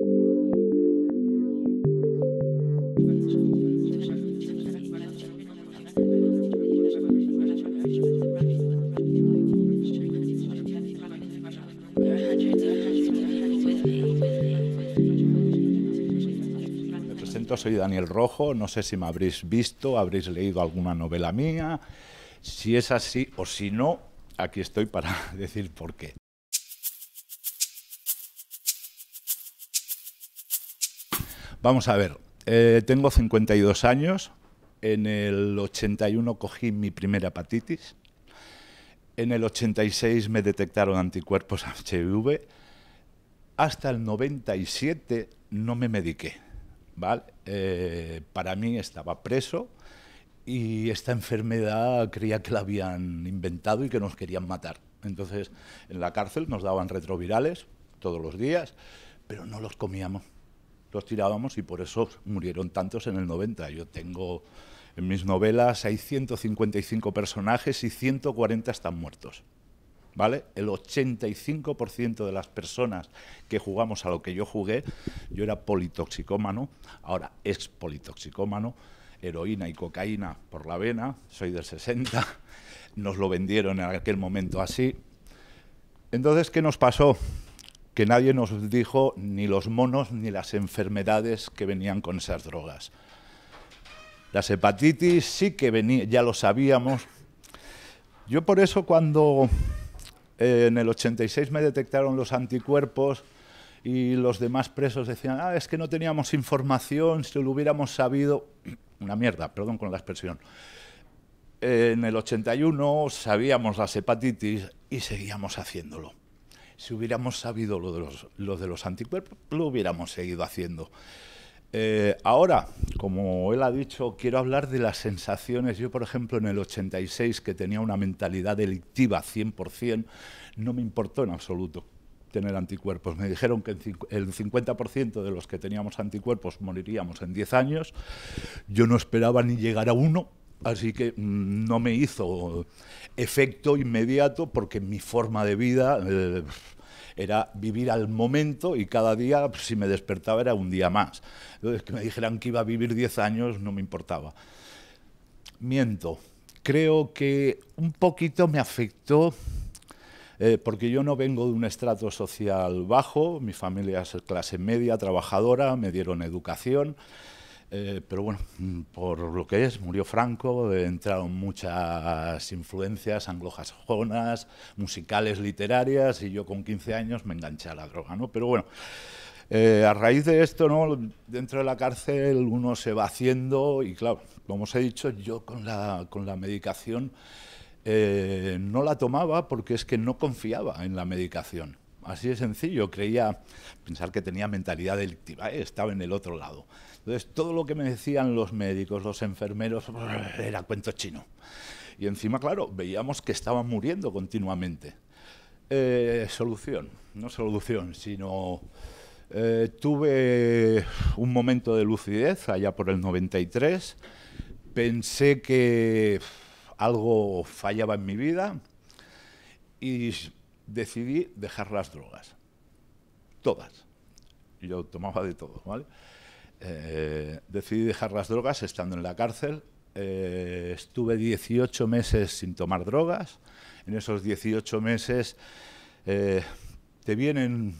me presento, soy Daniel Rojo, no sé si me habréis visto, habréis leído alguna novela mía, si es así o si no, aquí estoy para decir por qué. Vamos a ver, eh, tengo 52 años, en el 81 cogí mi primera hepatitis, en el 86 me detectaron anticuerpos HIV, hasta el 97 no me mediqué, ¿vale? Eh, para mí estaba preso y esta enfermedad creía que la habían inventado y que nos querían matar. Entonces, en la cárcel nos daban retrovirales todos los días, pero no los comíamos los tirábamos y por eso murieron tantos en el 90. Yo tengo en mis novelas hay 155 personajes y 140 están muertos. ¿Vale? El 85% de las personas que jugamos a lo que yo jugué, yo era politoxicómano, ahora ex politoxicómano, heroína y cocaína por la vena, soy del 60, nos lo vendieron en aquel momento así. Entonces, ¿qué nos pasó? que nadie nos dijo ni los monos ni las enfermedades que venían con esas drogas. Las hepatitis sí que venía, ya lo sabíamos. Yo por eso cuando eh, en el 86 me detectaron los anticuerpos y los demás presos decían, ah, es que no teníamos información, si lo hubiéramos sabido, una mierda, perdón con la expresión. en el 81 sabíamos las hepatitis y seguíamos haciéndolo. Si hubiéramos sabido lo de los, de los anticuerpos, lo hubiéramos seguido haciendo. Eh, ahora, como él ha dicho, quiero hablar de las sensaciones. Yo, por ejemplo, en el 86, que tenía una mentalidad delictiva 100%, no me importó en absoluto tener anticuerpos. Me dijeron que el 50% de los que teníamos anticuerpos moriríamos en 10 años. Yo no esperaba ni llegar a uno, Así que mm, no me hizo efecto inmediato porque mi forma de vida eh, era vivir al momento y cada día, si me despertaba, era un día más. Entonces, que me dijeran que iba a vivir 10 años no me importaba. Miento. Creo que un poquito me afectó eh, porque yo no vengo de un estrato social bajo, mi familia es clase media, trabajadora, me dieron educación. Eh, pero bueno, por lo que es, murió Franco, entraron muchas influencias anglosajonas, musicales, literarias, y yo con 15 años me enganché a la droga, ¿no? Pero bueno, eh, a raíz de esto, ¿no? dentro de la cárcel uno se va haciendo y claro, como os he dicho, yo con la, con la medicación eh, no la tomaba porque es que no confiaba en la medicación así de sencillo. Creía pensar que tenía mentalidad delictiva, ¿eh? estaba en el otro lado. Entonces, todo lo que me decían los médicos, los enfermeros, era cuento chino. Y encima, claro, veíamos que estaban muriendo continuamente. Eh, solución, no solución, sino eh, tuve un momento de lucidez allá por el 93, pensé que algo fallaba en mi vida y decidí dejar las drogas. Todas. Yo tomaba de todo, ¿vale? Eh, decidí dejar las drogas estando en la cárcel. Eh, estuve 18 meses sin tomar drogas. En esos 18 meses eh, te vienen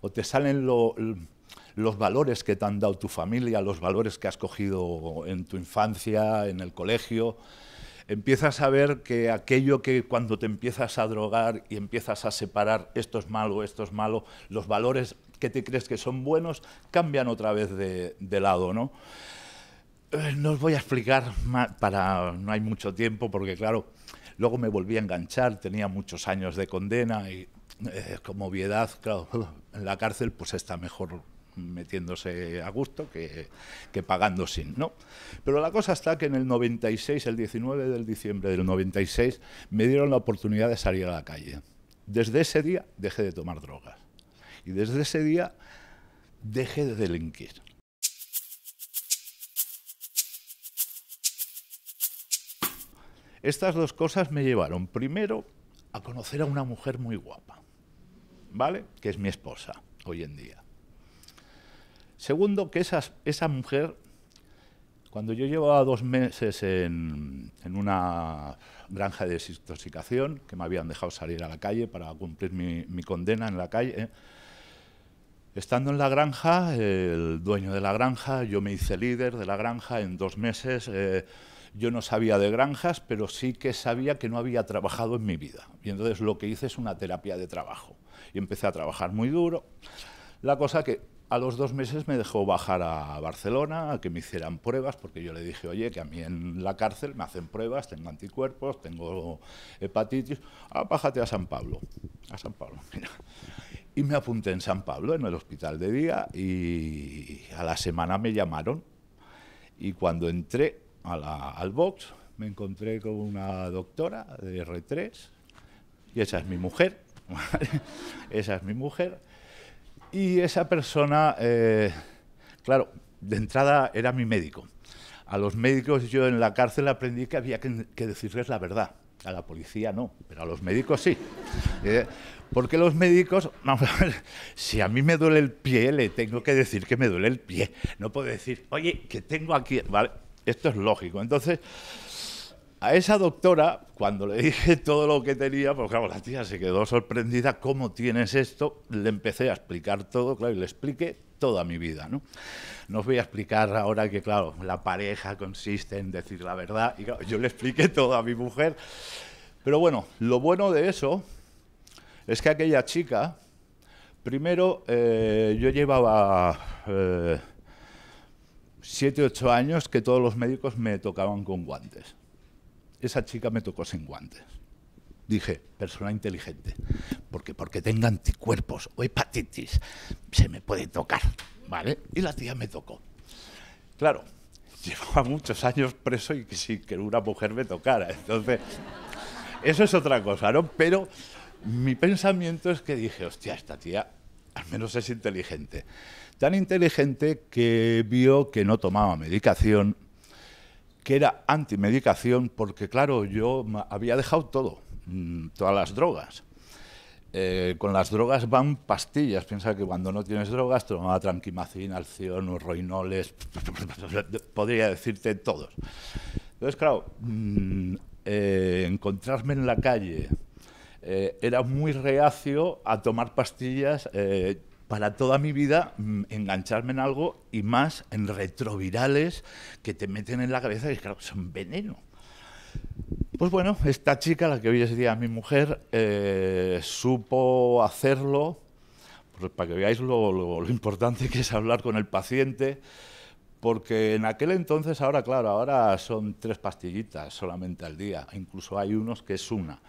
o te salen los valores que te han dado tu familia, los valores que has cogido en tu infancia, en el colegio empiezas a ver que aquello que cuando te empiezas a drogar y empiezas a separar esto es malo, esto es malo, los valores que te crees que son buenos cambian otra vez de, lado, ¿no? Eh, no os voy a explicar para no hay mucho tiempo porque claro, luego me volví a enganchar, tenía muchos años de condena y eh, como viedad, claro, en la cárcel pues está mejor metiéndose a gusto que, pagando sin, ¿no? Pero la cosa está que en el 96, el 19 de diciembre del 96, me dieron la oportunidad de salir a la calle. Desde ese día dejé de tomar drogas. Y desde ese día dejé de delinquir. Estas dos cosas me llevaron primero a conocer a una mujer muy guapa, ¿vale? Que es mi esposa hoy en día. Segundo, que esa mujer, cuando yo llevaba dos meses en, una granja de desintoxicación, que me habían dejado salir a la calle para cumplir mi, condena en la calle, Estando en la granja, el dueño de la granja, yo me hice líder de la granja en dos meses. Eh, yo no sabía de granjas, pero sí que sabía que no había trabajado en mi vida. Y entonces lo que hice es una terapia de trabajo. Y empecé a trabajar muy duro. La cosa que a los dos meses me dejó bajar a Barcelona a que me hicieran pruebas, porque yo le dije, oye, que a mí en la cárcel me hacen pruebas, tengo anticuerpos, tengo hepatitis, ah, bájate a San Pablo, a San Pablo, Y me apunté en San Pablo, en el hospital de día, y a la semana me llamaron. Y cuando entré al box, me encontré con una doctora de R3, y esa es mi mujer, esa es mi mujer, y esa persona, eh, claro, de entrada era mi médico. A los médicos yo en la cárcel aprendí que había que, decirles la verdad. A la policía no, pero a los médicos sí. Eh, porque los médicos, vamos a ver, si a mí me duele el pie, le tengo que decir que me duele el pie. No puedo decir, oye, que tengo aquí, ¿vale? Esto es lógico. Entonces, a esa doctora, cuando le dije todo lo que tenía, pues claro, la tía se quedó sorprendida, ¿cómo tienes esto? Le empecé a explicar todo, claro, y le expliqué toda mi vida, ¿no? os voy a explicar ahora que, claro, la pareja consiste en decir la verdad, y claro, yo le expliqué todo a mi mujer, pero bueno, lo bueno de eso es que aquella chica, primero, eh, yo llevaba... Eh, siete, ocho años que todos los médicos me tocaban con guantes. Esa chica me tocó sin guantes. Dije, persona inteligente, porque porque tenga anticuerpos o hepatitis, se me puede tocar, ¿vale? Y la tía me tocó. Claro, llevaba muchos años preso y que si que una mujer me tocara, entonces, eso es otra cosa, ¿no? Pero mi pensamiento es que dije, hostia, esta tía al menos es inteligente. Tan inteligente que vio que no tomaba medicación, que era antimedicación porque, claro, yo había dejado todo, mm, todas las drogas. Eh, con las drogas van pastillas. Piensa que cuando no tienes drogas tomaba tranquimacina, alción, roinoles, podría decirte todos. Entonces, claro, mm, eh, encontrarme en la calle eh, era muy reacio a tomar pastillas para toda mi vida mm, engancharme en algo y más en retrovirales que te meten en la cabeza y claro, son veneno. Pues bueno, esta chica, la que hoy es mi mujer, eh, supo hacerlo, pues para que veáis lo importante que es hablar con el paciente, porque en aquel entonces, ahora claro, ahora son tres pastillitas solamente al día, incluso hay unos que es una.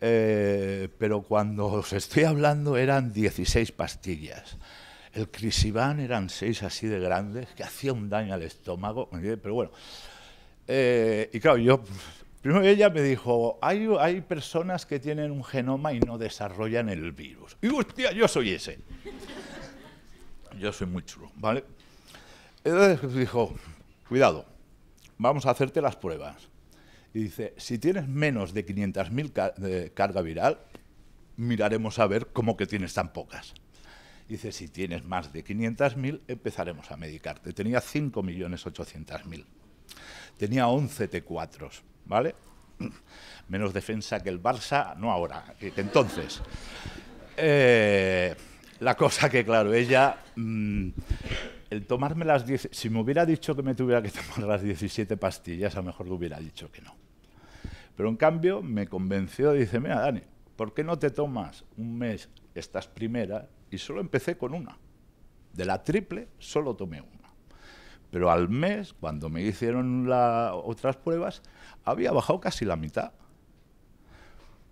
Eh, pero cuando os estoy hablando eran 16 pastillas. El crisiván eran seis así de grandes, que hacía un daño al estómago, pero bueno. Eh, y claro, yo, primero ella me dijo, hay, personas que tienen un genoma y no desarrollan el virus. Y hostia, yo soy ese. Yo soy muy chulo, ¿vale? Entonces dijo, cuidado, vamos a hacerte las pruebas. Y dice, si tienes menos de 500.000 de carga viral, miraremos a ver cómo que tienes tan pocas. Dice, si tienes más de 500.000, empezaremos a medicarte. Tenía 5.800.000. Tenía 11 T4s, ¿vale? Menos defensa que el Barça, no ahora, entonces. Eh, la cosa que, claro, ella... Mm, el tomarme las 10, si me hubiera dicho que me tuviera que tomar las 17 pastillas, a lo mejor le hubiera dicho que no. Pero en cambio me convenció, dice, mira Dani, ¿por qué no te tomas un mes estas primeras? Y solo empecé con una. De la triple solo tomé una. Pero al mes, cuando me hicieron las otras pruebas, había bajado casi la mitad.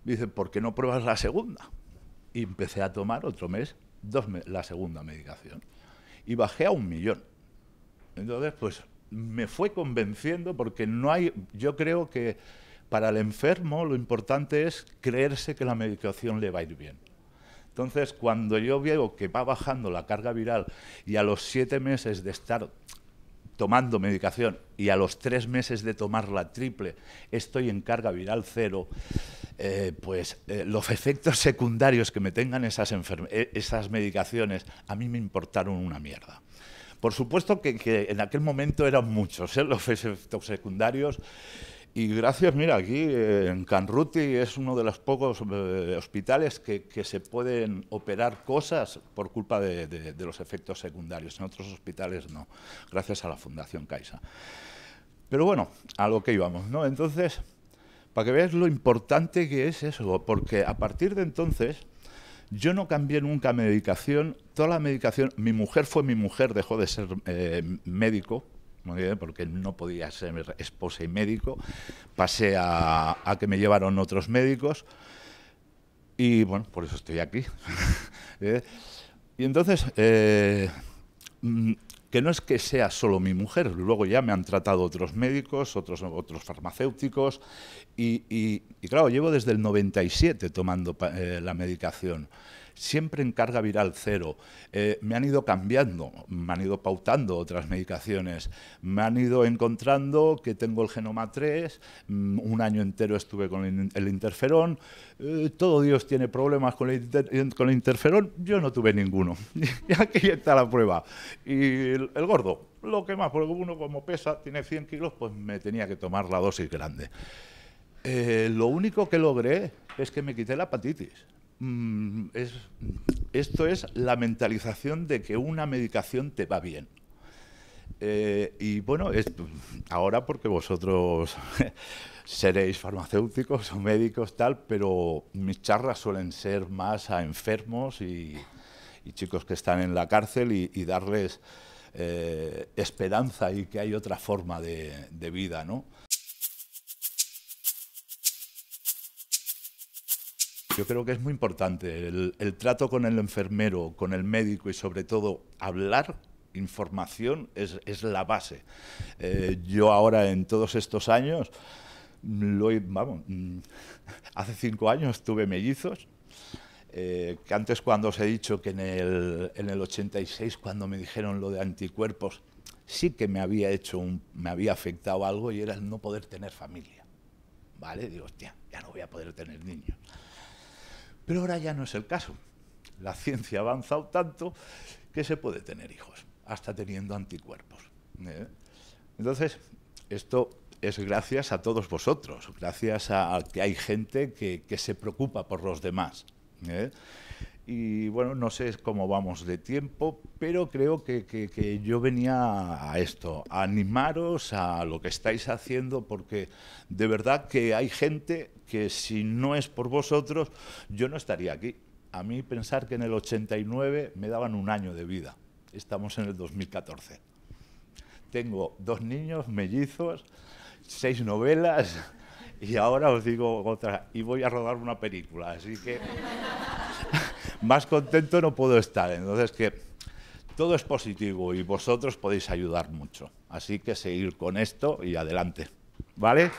Dice, ¿por qué no pruebas la segunda? Y empecé a tomar otro mes dos la segunda medicación. Y bajé a un millón. Entonces, pues me fue convenciendo porque no hay, yo creo que para el enfermo lo importante es creerse que la medicación le va a ir bien. Entonces, cuando yo veo que va bajando la carga viral y a los siete meses de estar tomando medicación y a los tres meses de tomar la triple estoy en carga viral cero, eh, pues eh, los efectos secundarios que me tengan eh, esas, medicaciones a mí me importaron una mierda. Por supuesto que, en aquel momento eran muchos los efectos secundarios y gracias, mira, aquí eh, en Canruti es uno de los pocos eh, hospitales que, se pueden operar cosas por culpa de, los efectos secundarios. En otros hospitales no, gracias a la Fundación Caixa. Pero bueno, a lo que íbamos, ¿no? Entonces, para que veas lo importante que es eso, porque a partir de entonces yo no cambié nunca medicación, toda la medicación, mi mujer fue mi mujer, dejó de ser eh, médico, porque no podía ser esposa y médico. Pasé a, que me llevaron otros médicos y bueno, por eso estoy aquí. ¿Eh? y entonces, eh, mm, que no es que sea solo mi mujer, luego ya me han tratado otros médicos, otros, otros farmacéuticos, y, claro, llevo desde el 97 tomando eh, la medicación siempre en carga viral cero. Eh, me han ido cambiando, me han ido pautando otras medicaciones, me han ido encontrando que tengo el genoma 3, mm, un año entero estuve con el interferón, eh, todo Dios tiene problemas con el, interferón, yo no tuve ninguno. y aquí está la prueba. Y el, gordo, lo que más, porque uno como pesa, tiene 100 kilos, pues me tenía que tomar la dosis grande. Eh, lo único que logré es que me quité la hepatitis. Mm, esto es la mentalización de que una medicación te va bien. Eh, y bueno, ahora porque vosotros seréis farmacéuticos o médicos tal, pero mis charlas suelen ser más a enfermos y, chicos que están en la cárcel y, darles eh, esperanza y que hay otra forma de, de vida, ¿no? Yo creo que es muy importante el, trato con el enfermero, con el médico y sobre todo hablar información es, la base. Eh, yo ahora en todos estos años, vamos, mm, hace cinco años tuve mellizos, eh, que antes cuando os he dicho que en el, 86, cuando me dijeron lo de anticuerpos, sí que me había hecho, me había afectado algo y era el no poder tener familia. ¿Vale? Digo, hostia, ya no voy a poder tener niños. Pero ahora ya no es el caso. La ciencia ha avanzado tanto que se puede tener hijos, hasta teniendo anticuerpos. ¿eh? Entonces, esto es gracias a todos vosotros, gracias a, que hay gente que, se preocupa por los demás. ¿eh? Y bueno, no sé cómo vamos de tiempo, pero creo que, yo venía a esto, a animaros a lo que estáis haciendo, porque de verdad que hay gente que si no es por vosotros, yo no estaría aquí. A mí pensar que en el 89 me daban un año de vida. Estamos en el 2014. Tengo dos niños mellizos, seis novelas y ahora os digo otra, y voy a rodar una película, así que más contento no puedo estar. Entonces, que todo es positivo y vosotros podéis ayudar mucho. Así que seguir con esto y adelante. ¿Vale?